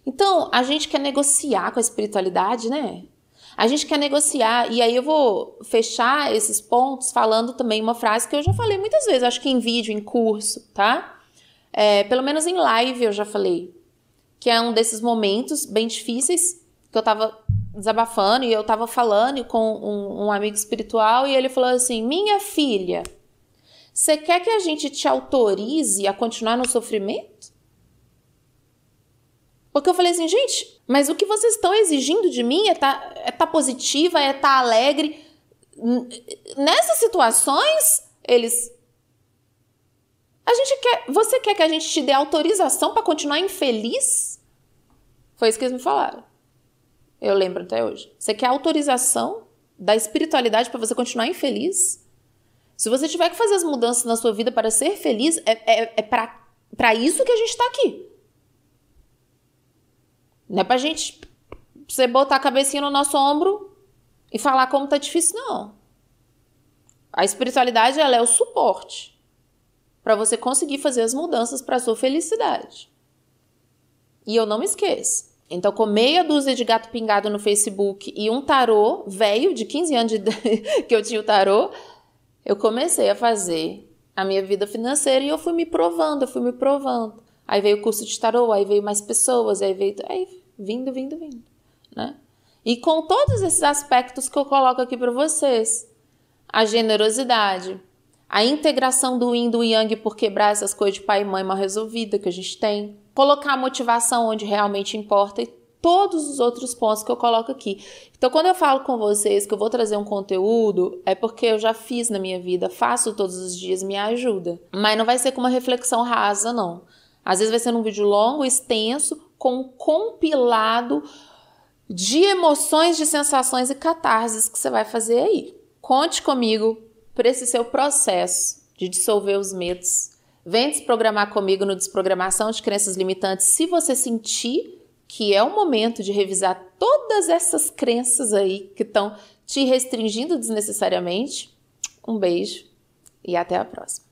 [SPEAKER 1] Então, a gente quer negociar com a espiritualidade, né? A gente quer negociar. E aí eu vou fechar esses pontos falando também uma frase que eu já falei muitas vezes, acho que em vídeo, em curso, tá? É, pelo menos em live eu já falei. Que é um desses momentos bem difíceis que eu tava desabafando e eu tava falando com um, um amigo espiritual e ele falou assim: Minha filha, você quer que a gente te autorize a continuar no sofrimento? Porque eu falei assim, gente, mas o que vocês estão exigindo de mim é tá, é tá positiva, é tá alegre. Nessas situações, eles. A gente quer. Você quer que a gente te dê autorização para continuar infeliz? Foi isso que eles me falaram. Eu lembro até hoje. Você quer autorização da espiritualidade para você continuar infeliz? Se você tiver que fazer as mudanças na sua vida para ser feliz, é, é, é para isso que a gente está aqui. Não é pra gente você botar a cabecinha no nosso ombro e falar como tá difícil, não. A espiritualidade ela é o suporte para você conseguir fazer as mudanças para sua felicidade. E eu não me esqueço. Então, com meia dúzia de gato pingado no Facebook e um tarô velho de 15 anos de... que eu tinha o tarô, eu comecei a fazer a minha vida financeira e eu fui me provando, eu fui me provando. Aí veio o curso de tarô, aí veio mais pessoas, aí veio. Aí vindo, vindo, vindo, né? E com todos esses aspectos que eu coloco aqui para vocês, a generosidade, a integração do Yin do Yang por quebrar essas coisas de pai e mãe mal resolvida que a gente tem, colocar a motivação onde realmente importa e todos os outros pontos que eu coloco aqui. Então, quando eu falo com vocês que eu vou trazer um conteúdo, é porque eu já fiz na minha vida, faço todos os dias, me ajuda. Mas não vai ser com uma reflexão rasa, não. Às vezes vai ser um vídeo longo, extenso, com um compilado de emoções, de sensações e catarses que você vai fazer aí. Conte comigo para esse seu processo de dissolver os medos. Vem desprogramar comigo no Desprogramação de Crenças Limitantes se você sentir que é o momento de revisar todas essas crenças aí que estão te restringindo desnecessariamente. Um beijo e até a próxima.